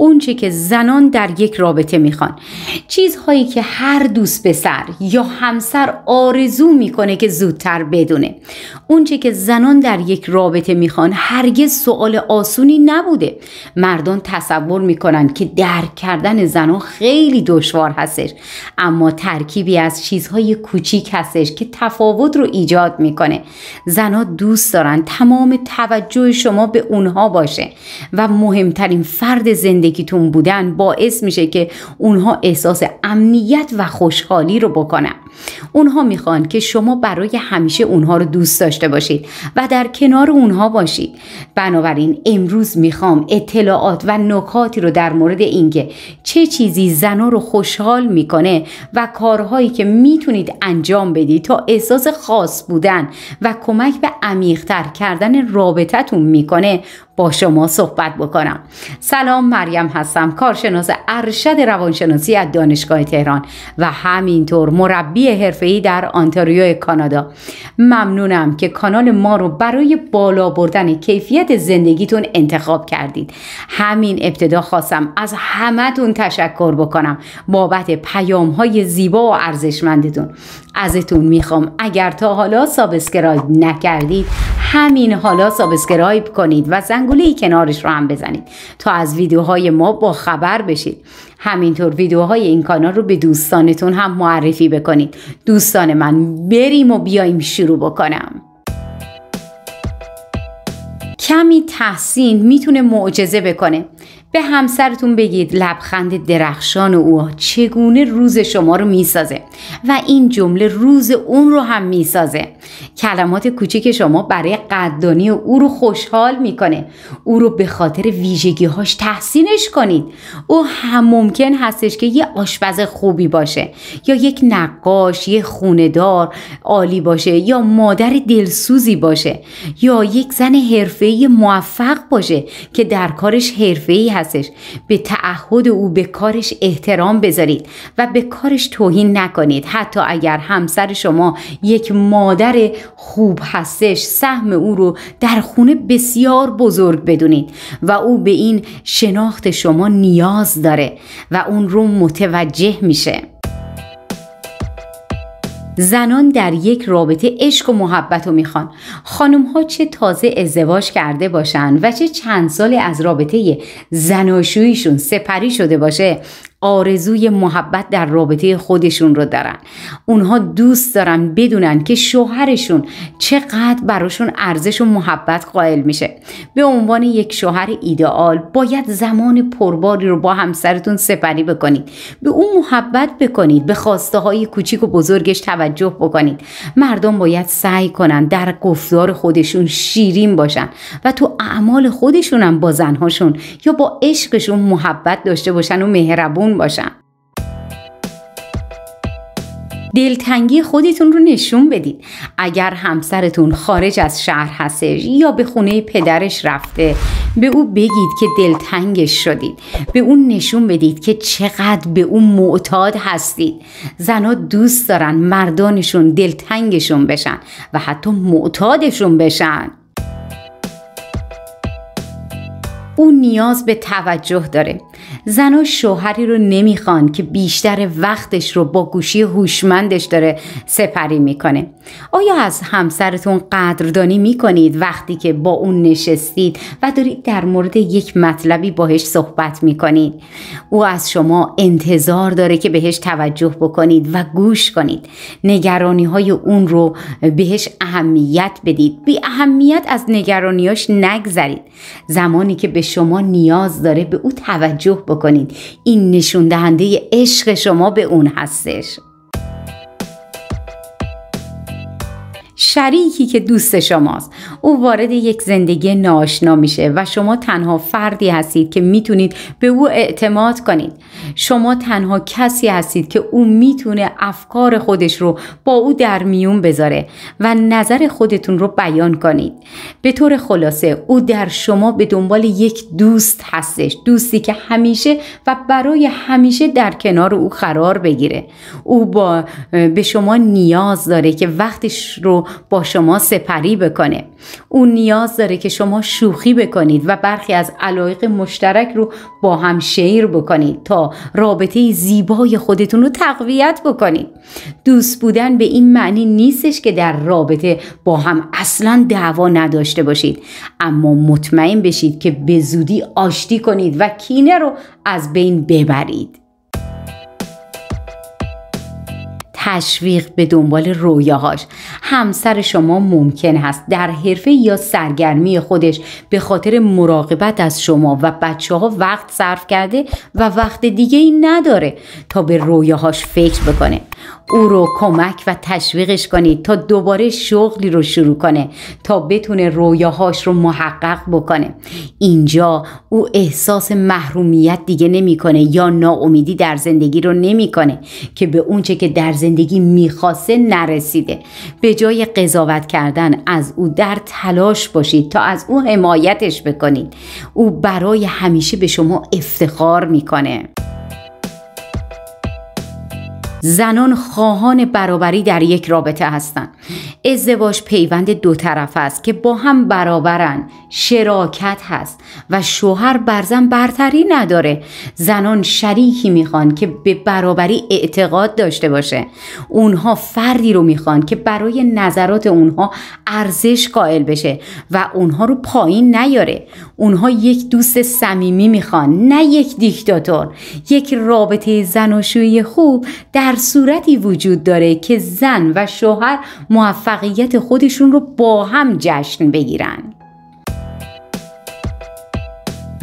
اونچه که زنان در یک رابطه میخوان چیزهایی که هر دوست سر یا همسر آرزو میکنه که زودتر بدونه اونچه که زنان در یک رابطه میخوان هرگز سوال آسونی نبوده مردان تصور میکنن که درک کردن زنان خیلی دشوار هستش اما ترکیبی از چیزهای کوچیک هستش که تفاوت رو ایجاد میکنه زنان دوست دارن تمام توجه شما به اونها باشه و مهمترین فرد زندگی زندگیتون بودن باعث میشه که اونها احساس امنیت و خوشحالی رو بکنن اونها میخوان که شما برای همیشه اونها رو دوست داشته باشید و در کنار اونها باشید بنابراین امروز میخوام اطلاعات و نکاتی رو در مورد اینکه چه چیزی زنها رو خوشحال میکنه و کارهایی که میتونید انجام بدید تا احساس خاص بودن و کمک به عمیقتر کردن رابطتون میکنه با شما صحبت بکنم سلام مریم هستم کارشناس ارشد روانشناسی از دانشگاه تهران و همینطور مربی حرفه‌ای در آنتاریو کانادا ممنونم که کانال ما رو برای بالا بردن کیفیت زندگیتون انتخاب کردید همین ابتدا خواستم از همهتون تشکر بکنم بابت پیام های زیبا و ارزشمندتون ازتون میخوام اگر تا حالا سابسکرایب نکردید همین حالا سابسکرایب کنید و زنگوله کنارش رو هم بزنید تا از ویدیوهای ما با خبر بشید همینطور ویدیوهای این کانال رو به دوستانتون هم معرفی بکنید دوستان من بریم و بیایم شروع بکنم کمی تحسین میتونه معجزه بکنه به همسرتون بگید لبخند درخشان او چگونه روز شما رو میسازه و این جمله روز اون رو هم میسازه کلمات کوچک شما برای قدردانی او رو خوشحال میکنه او رو به خاطر ویژگیهاش تحسینش کنید او هم ممکن هستش که یه آشپز خوبی باشه یا یک نقاش یه خوندار عالی باشه یا مادر دلسوزی باشه یا یک زن حرفه‌ای موفق باشه که در کارش حرفه‌ای هستش به تعهد او به کارش احترام بذارید و به کارش توهین نکنید حتی اگر همسر شما یک مادر خوب هستش سهم او رو در خونه بسیار بزرگ بدونید و او به این شناخت شما نیاز داره و اون رو متوجه میشه زنان در یک رابطه عشق و محبت رو میخوان خانم ها چه تازه ازدواج کرده باشن و چه چند سال از رابطه زناشوییشون سپری شده باشه آرزوی محبت در رابطه خودشون رو دارن اونها دوست دارن بدونن که شوهرشون چقدر براشون ارزش و محبت قائل میشه به عنوان یک شوهر ایدئال باید زمان پرباری رو با همسرتون سپری بکنید به اون محبت بکنید به خواسته های کوچیک و بزرگش توجه بکنید مردم باید سعی کنن در گفتار خودشون شیرین باشن و تو اعمال خودشون هم با زنهاشون یا با عشقشون محبت داشته باشن و مهربون مهربون باشم دلتنگی خودتون رو نشون بدید اگر همسرتون خارج از شهر هستش یا به خونه پدرش رفته به او بگید که دلتنگش شدید به اون نشون بدید که چقدر به اون معتاد هستید زنا دوست دارن مردانشون دلتنگشون بشن و حتی معتادشون بشن او نیاز به توجه داره زن و شوهری رو نمیخوان که بیشتر وقتش رو با گوشی هوشمندش داره سپری میکنه آیا از همسرتون قدردانی میکنید وقتی که با اون نشستید و دارید در مورد یک مطلبی باهش صحبت میکنید او از شما انتظار داره که بهش توجه بکنید و گوش کنید نگرانی های اون رو بهش اهمیت بدید بی اهمیت از نگرانیاش نگذرید زمانی که به شما نیاز داره به او توجه بکنید بکنید این نشون دهنده عشق شما به اون هستش شریکی که دوست شماست او وارد یک زندگی ناشنا میشه و شما تنها فردی هستید که میتونید به او اعتماد کنید شما تنها کسی هستید که او میتونه افکار خودش رو با او در میون بذاره و نظر خودتون رو بیان کنید به طور خلاصه او در شما به دنبال یک دوست هستش دوستی که همیشه و برای همیشه در کنار او قرار بگیره او با به شما نیاز داره که وقتش رو با شما سپری بکنه اون نیاز داره که شما شوخی بکنید و برخی از علایق مشترک رو با هم شیر بکنید تا رابطه زیبای خودتون رو تقویت بکنید دوست بودن به این معنی نیستش که در رابطه با هم اصلا دعوا نداشته باشید اما مطمئن بشید که به زودی آشتی کنید و کینه رو از بین ببرید تشویق به دنبال رویاهاش همسر شما ممکن است در حرفه یا سرگرمی خودش به خاطر مراقبت از شما و بچه ها وقت صرف کرده و وقت دیگه ای نداره تا به رویاهاش فکر بکنه او رو کمک و تشویقش کنید تا دوباره شغلی رو شروع کنه تا بتونه رویاهاش رو محقق بکنه اینجا او احساس محرومیت دیگه نمیکنه یا ناامیدی در زندگی رو نمیکنه که به اونچه که در زندگی میخواسته نرسیده به جای قضاوت کردن از او در تلاش باشید تا از او حمایتش بکنید او برای همیشه به شما افتخار میکنه زنان خواهان برابری در یک رابطه هستند ازدواج پیوند دو طرف است که با هم برابرن شراکت هست و شوهر برزن برتری نداره زنان شریکی میخوان که به برابری اعتقاد داشته باشه اونها فردی رو میخوان که برای نظرات اونها ارزش قائل بشه و اونها رو پایین نیاره اونها یک دوست صمیمی میخوان نه یک دیکتاتور یک رابطه زناشویی خوب در صورتی وجود داره که زن و شوهر موفقیت خودشون رو با هم جشن بگیرن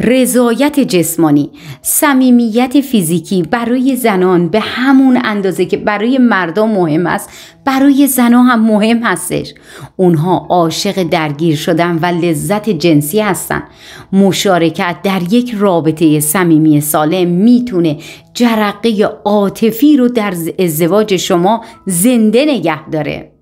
رضایت جسمانی صمیمیت فیزیکی برای زنان به همون اندازه که برای مردان مهم است برای زنان هم مهم هستش اونها عاشق درگیر شدن و لذت جنسی هستن مشارکت در یک رابطه صمیمی سالم میتونه جرقه عاطفی رو در ازدواج شما زنده نگه داره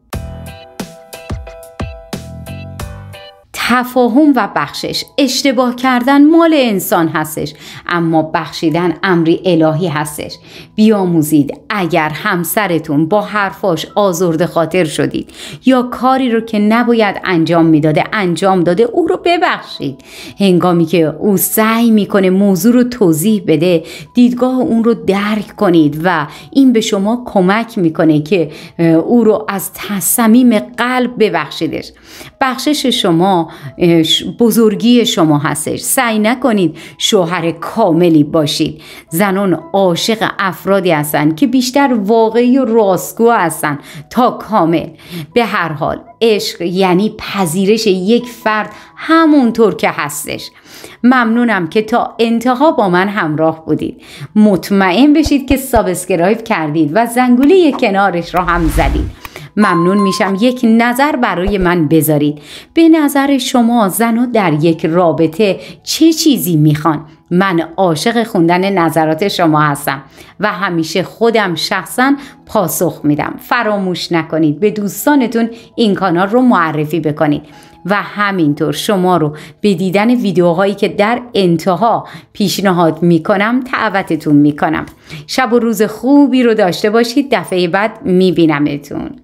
تفاهم و بخشش اشتباه کردن مال انسان هستش اما بخشیدن امری الهی هستش بیاموزید اگر همسرتون با حرفاش آزرد خاطر شدید یا کاری رو که نباید انجام میداده انجام داده او رو ببخشید هنگامی که او سعی میکنه موضوع رو توضیح بده دیدگاه اون رو درک کنید و این به شما کمک میکنه که او رو از تصمیم قلب ببخشیدش بخشش شما بزرگی شما هستش سعی نکنید شوهر کاملی باشید زنان عاشق افرادی هستند که بیشتر واقعی و راستگو هستند تا کامل به هر حال عشق یعنی پذیرش یک فرد همونطور که هستش ممنونم که تا انتها با من همراه بودید مطمئن بشید که سابسکرایب کردید و زنگوله کنارش را هم زدید ممنون میشم یک نظر برای من بذارید به نظر شما و در یک رابطه چه چیزی میخوان من عاشق خوندن نظرات شما هستم و همیشه خودم شخصا پاسخ میدم فراموش نکنید به دوستانتون این کانال رو معرفی بکنید و همینطور شما رو به دیدن ویدیوهایی که در انتها پیشنهاد میکنم تعوتتون میکنم شب و روز خوبی رو داشته باشید دفعه بعد میبینمتون